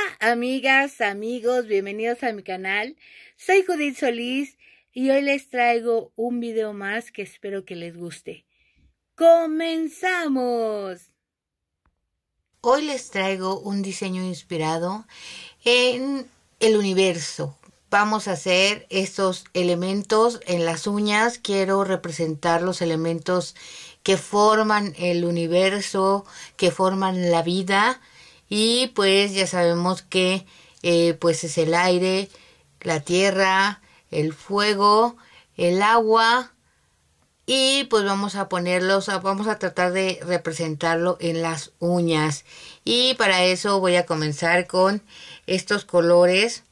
Hola amigas, amigos, bienvenidos a mi canal. Soy Judith Solís y hoy les traigo un video más que espero que les guste. ¡Comenzamos! Hoy les traigo un diseño inspirado en el universo. Vamos a hacer estos elementos en las uñas. Quiero representar los elementos que forman el universo, que forman la vida y pues ya sabemos que eh, pues es el aire, la tierra, el fuego, el agua y pues vamos a ponerlos, vamos a tratar de representarlo en las uñas y para eso voy a comenzar con estos colores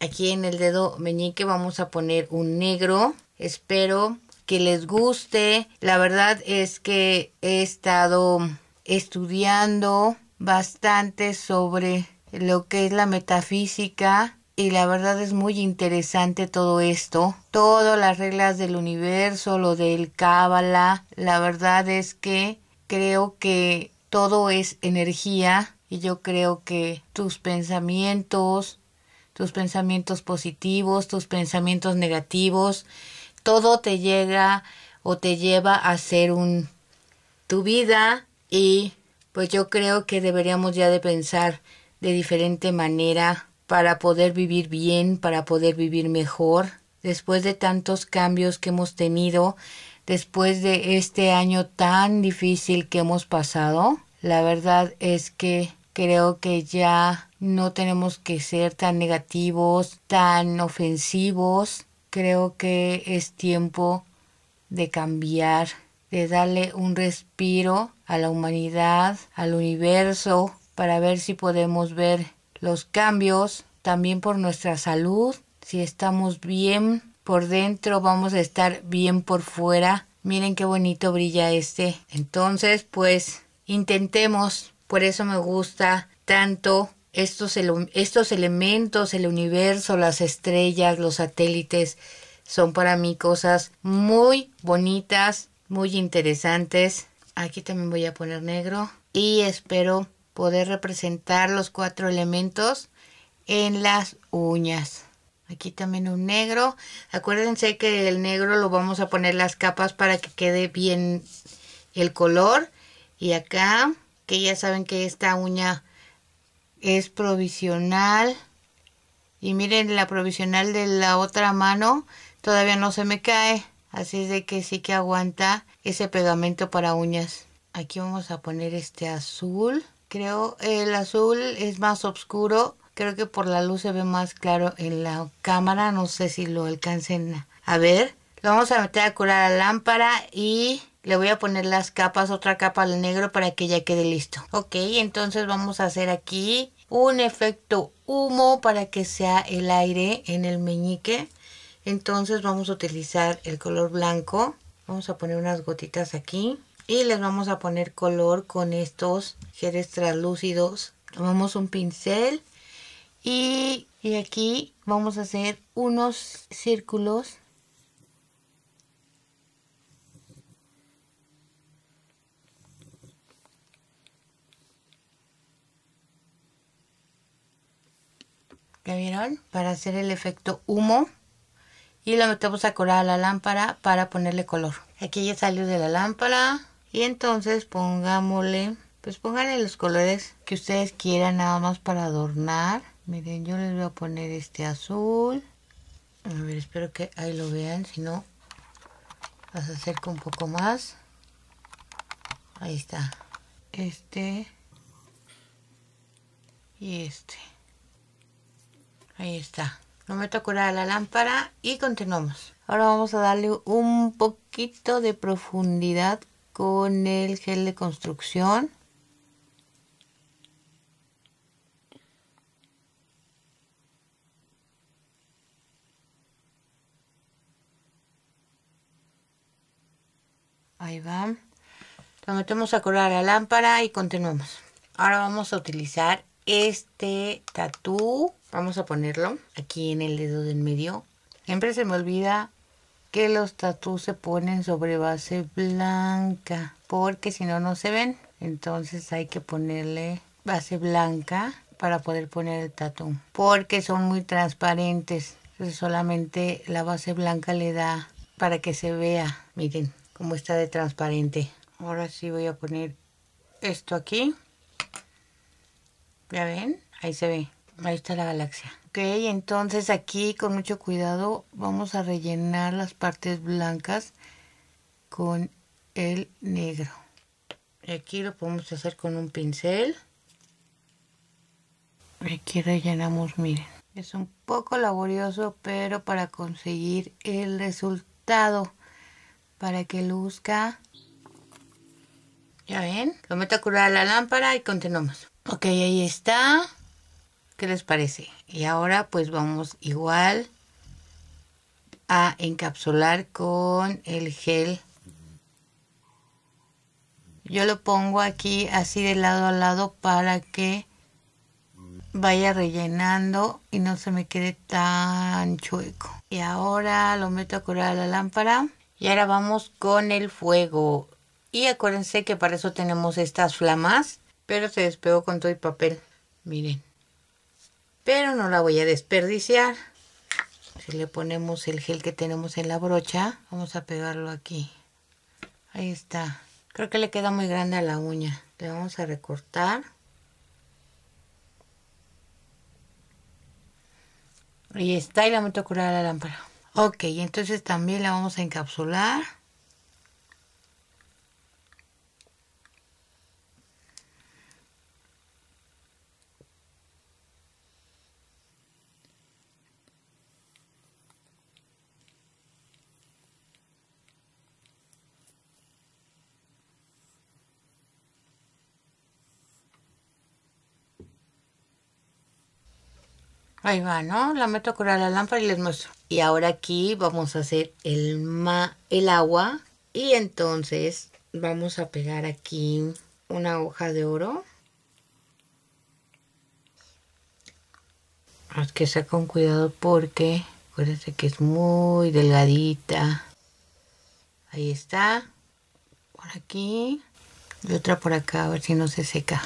aquí en el dedo meñique vamos a poner un negro espero que les guste la verdad es que he estado estudiando bastante sobre lo que es la metafísica y la verdad es muy interesante todo esto, todas las reglas del universo, lo del cábala, la verdad es que creo que todo es energía y yo creo que tus pensamientos, tus pensamientos positivos, tus pensamientos negativos, todo te llega o te lleva a ser un tu vida y pues yo creo que deberíamos ya de pensar de diferente manera para poder vivir bien, para poder vivir mejor, después de tantos cambios que hemos tenido, después de este año tan difícil que hemos pasado. La verdad es que creo que ya no tenemos que ser tan negativos, tan ofensivos. Creo que es tiempo de cambiar, de darle un respiro a la humanidad, al universo, para ver si podemos ver los cambios, también por nuestra salud, si estamos bien por dentro, vamos a estar bien por fuera. Miren qué bonito brilla este. Entonces, pues intentemos, por eso me gusta tanto estos, estos elementos, el universo, las estrellas, los satélites, son para mí cosas muy bonitas, muy interesantes Aquí también voy a poner negro y espero poder representar los cuatro elementos en las uñas. Aquí también un negro. Acuérdense que el negro lo vamos a poner las capas para que quede bien el color. Y acá, que ya saben que esta uña es provisional. Y miren, la provisional de la otra mano todavía no se me cae. Así es de que sí que aguanta ese pegamento para uñas. Aquí vamos a poner este azul. Creo el azul es más oscuro. Creo que por la luz se ve más claro en la cámara. No sé si lo alcancen a ver. Lo vamos a meter a curar la lámpara y le voy a poner las capas, otra capa al negro para que ya quede listo. Ok, entonces vamos a hacer aquí un efecto humo para que sea el aire en el meñique. Entonces vamos a utilizar el color blanco Vamos a poner unas gotitas aquí. Y les vamos a poner color con estos geles translúcidos. Tomamos un pincel y, y aquí vamos a hacer unos círculos ¿Ya vieron? Para hacer el efecto humo y la metemos a curar a la lámpara para ponerle color. Aquí ya salió de la lámpara y entonces pongámosle, pues pónganle los colores que ustedes quieran nada más para adornar. Miren, yo les voy a poner este azul. A ver, espero que ahí lo vean, si no, vas a acercar un poco más. Ahí está. Este y este. Ahí está meto a curar la lámpara y continuamos. Ahora vamos a darle un poquito de profundidad con el gel de construcción. Ahí va. Lo metemos a curar la lámpara y continuamos. Ahora vamos a utilizar este tatu. Vamos a ponerlo aquí en el dedo del medio. Siempre se me olvida que los tatuajes se ponen sobre base blanca porque si no no se ven. Entonces hay que ponerle base blanca para poder poner el tatú porque son muy transparentes. solamente la base blanca le da para que se vea. Miren cómo está de transparente. Ahora sí voy a poner esto aquí. ¿Ya ven? Ahí se ve. Ahí está la galaxia. Ok, entonces aquí con mucho cuidado vamos a rellenar las partes blancas con el negro. Y Aquí lo podemos hacer con un pincel. Aquí rellenamos, miren. Es un poco laborioso, pero para conseguir el resultado, para que luzca. Ya ven, lo meto a curar la lámpara y continuamos. Ok, ahí está. ¿Qué les parece? Y ahora pues vamos igual a encapsular con el gel. Yo lo pongo aquí así de lado a lado para que vaya rellenando y no se me quede tan chueco. Y ahora lo meto a curar a la lámpara. Y ahora vamos con el fuego. Y acuérdense que para eso tenemos estas flamas. Pero se despegó con todo el papel. Miren pero no la voy a desperdiciar. Si le ponemos el gel que tenemos en la brocha, vamos a pegarlo aquí. Ahí está. Creo que le queda muy grande a la uña. Le vamos a recortar. Y está, y la meto a curar a la lámpara. Ok, entonces también la vamos a encapsular. Ahí va, ¿no? La meto a la lámpara y les muestro. Y ahora aquí vamos a hacer el, el agua. Y entonces vamos a pegar aquí una hoja de oro. Es que sea con cuidado porque acuérdense que es muy delgadita. Ahí está. Por aquí. Y otra por acá, a ver si no se seca.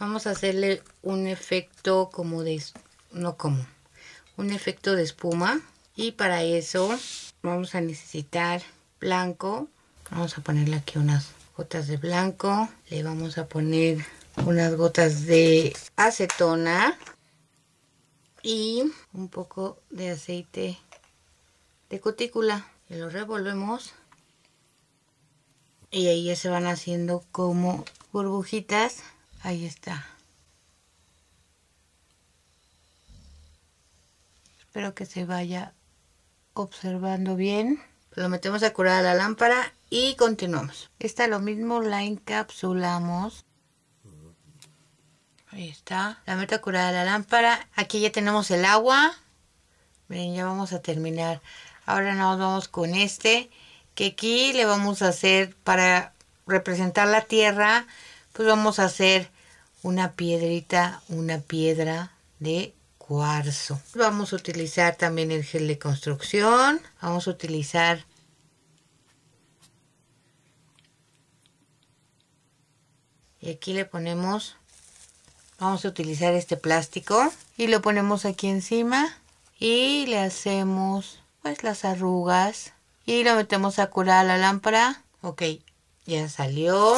Vamos a hacerle un efecto como de... No como. Un efecto de espuma. Y para eso vamos a necesitar blanco. Vamos a ponerle aquí unas gotas de blanco. Le vamos a poner unas gotas de acetona. Y un poco de aceite de cutícula. Y lo revolvemos. Y ahí ya se van haciendo como burbujitas Ahí está. Espero que se vaya observando bien. Lo metemos a curar a la lámpara y continuamos. Esta lo mismo la encapsulamos. Ahí está. La meto a curar a la lámpara. Aquí ya tenemos el agua. Miren, ya vamos a terminar. Ahora nos vamos con este. Que aquí le vamos a hacer para representar la tierra pues vamos a hacer una piedrita, una piedra de cuarzo. Vamos a utilizar también el gel de construcción. Vamos a utilizar y aquí le ponemos vamos a utilizar este plástico y lo ponemos aquí encima y le hacemos pues las arrugas y lo metemos a curar la lámpara ok ya salió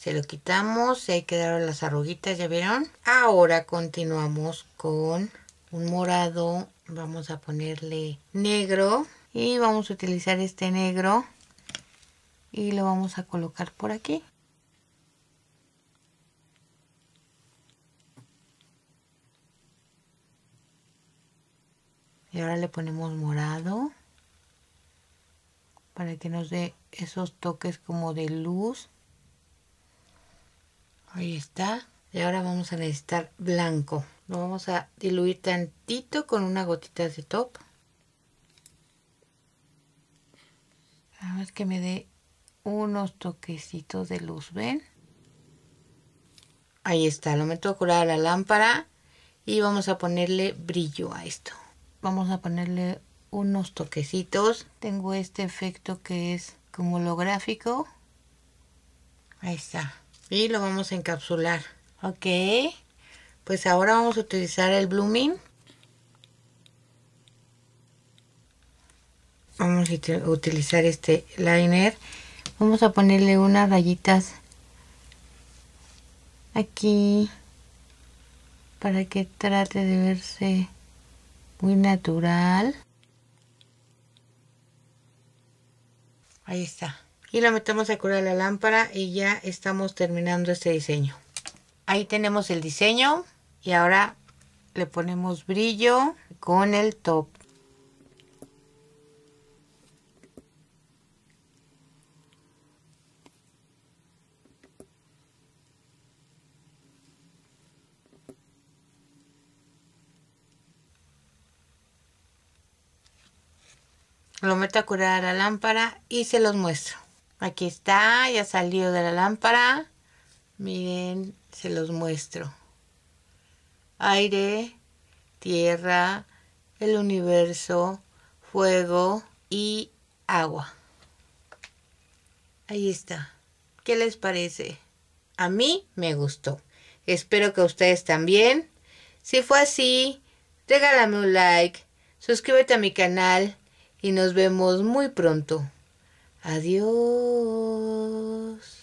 se lo quitamos se quedaron las arruguitas, ¿ya vieron? Ahora continuamos con un morado, vamos a ponerle negro y vamos a utilizar este negro y lo vamos a colocar por aquí. Y ahora le ponemos morado para que nos dé esos toques como de luz. Ahí está. Y ahora vamos a necesitar blanco. Lo vamos a diluir tantito con una gotita de top. Nada más que me dé unos toquecitos de luz, ¿ven? Ahí está, lo meto a curar la lámpara y vamos a ponerle brillo a esto. Vamos a ponerle unos toquecitos. Tengo este efecto que es como holográfico. Ahí está. Y lo vamos a encapsular. Ok. Pues ahora vamos a utilizar el blooming. Vamos a utilizar este liner. Vamos a ponerle unas rayitas aquí para que trate de verse muy natural. Ahí está y lo metemos a curar la lámpara y ya estamos terminando este diseño ahí tenemos el diseño y ahora le ponemos brillo con el top Lo meto a curar la lámpara y se los muestro. Aquí está, ya salió de la lámpara. Miren, se los muestro. Aire, tierra, el universo, fuego y agua. Ahí está. ¿Qué les parece? A mí me gustó. Espero que a ustedes también. Si fue así, regálame un like, suscríbete a mi canal y nos vemos muy pronto. Adiós.